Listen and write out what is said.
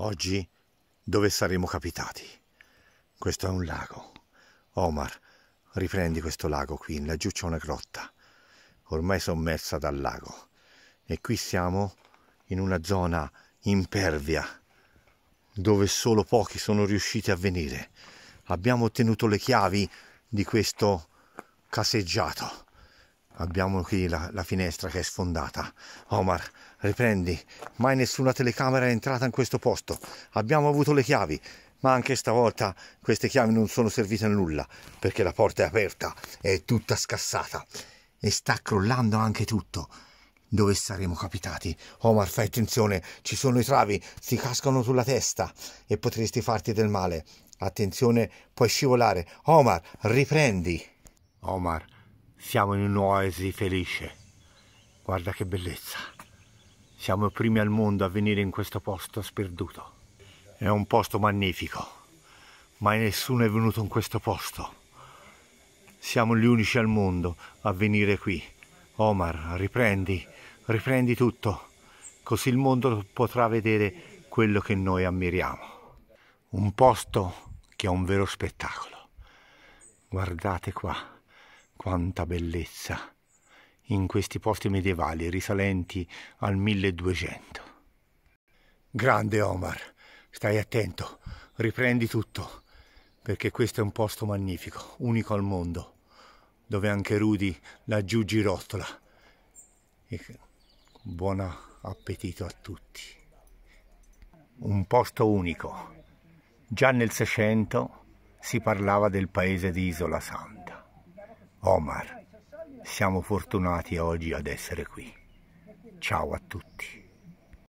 Oggi dove saremo capitati? Questo è un lago. Omar, riprendi questo lago qui, laggiù c'è una grotta, ormai sommersa dal lago. E qui siamo in una zona impervia, dove solo pochi sono riusciti a venire. Abbiamo ottenuto le chiavi di questo caseggiato Abbiamo qui la, la, finestra che è sfondata. Omar, riprendi. Mai nessuna telecamera è entrata in questo posto. Abbiamo avuto le chiavi, ma anche stavolta queste chiavi non sono servite a nulla perché la porta è aperta, è tutta scassata e sta crollando anche tutto. Dove saremo capitati? Omar, fai attenzione, ci sono i travi, ti cascano sulla testa e potresti farti del male. Attenzione, puoi scivolare. Omar, riprendi. Omar, siamo in un'oasi felice. Guarda che bellezza. Siamo i primi al mondo a venire in questo posto sperduto. È un posto magnifico. Mai nessuno è venuto in questo posto. Siamo gli unici al mondo a venire qui. Omar, riprendi, riprendi tutto, così il mondo potrà vedere quello che noi ammiriamo. Un posto che è un vero spettacolo. Guardate qua. Quanta bellezza in questi posti medievali risalenti al 1200. Grande Omar, stai attento, riprendi tutto, perché questo è un posto magnifico, unico al mondo, dove anche Rudy laggiù girottola. E buon appetito a tutti. Un posto unico. Già nel 600 si parlava del paese di Isola Santa. Omar, siamo fortunati oggi ad essere qui. Ciao a tutti.